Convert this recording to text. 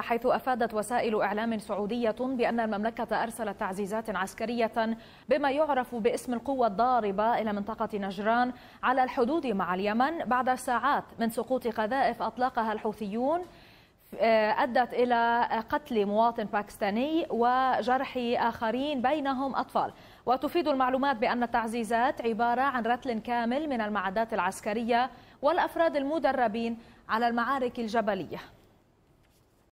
حيث أفادت وسائل إعلام سعودية بأن المملكة أرسلت تعزيزات عسكرية بما يعرف باسم القوة الضاربة إلى منطقة نجران على الحدود مع اليمن بعد ساعات من سقوط قذائف أطلقها الحوثيون آه، أدت إلى قتل مواطن باكستاني وجرح آخرين بينهم أطفال وتفيد المعلومات بأن التعزيزات عبارة عن رتل كامل من المعدات العسكرية والأفراد المدربين على المعارك الجبلية